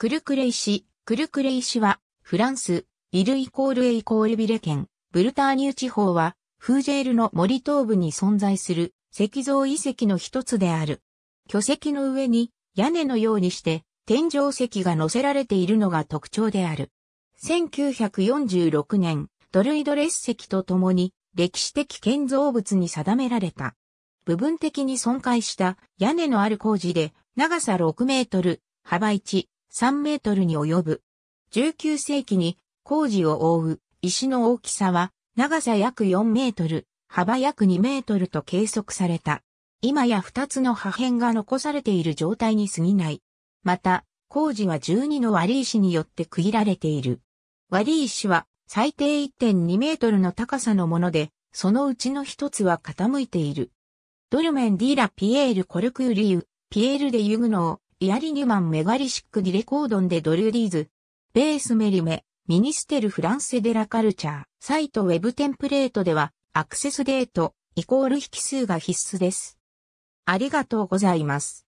クルクレイ市、クルクレイ市は、フランス、ビルイコールエイコールビレ県、ブルターニュ地方は、フージェールの森東部に存在する石像遺跡の一つである。巨石の上に屋根のようにして天井石が乗せられているのが特徴である。1946年、ドルイドレス石と共に歴史的建造物に定められた。部分的に損壊した屋根のある工事で長さ6メートル、幅1、3メートルに及ぶ。19世紀に工事を覆う石の大きさは長さ約4メートル、幅約2メートルと計測された。今や2つの破片が残されている状態に過ぎない。また、工事は12の割石によって区切られている。割石は最低1.2メートルの高さのもので、そのうちの一つは傾いている。ドルメンディラ・ピエール・コルクユリウ、ピエール・デ・ユグノー、イアリニュマンメガリシックディレコードンでドルリーズ、ベースメリメ、ミニステルフランセデラカルチャー、サイトウェブテンプレートでは、アクセスデート、イコール引数が必須です。ありがとうございます。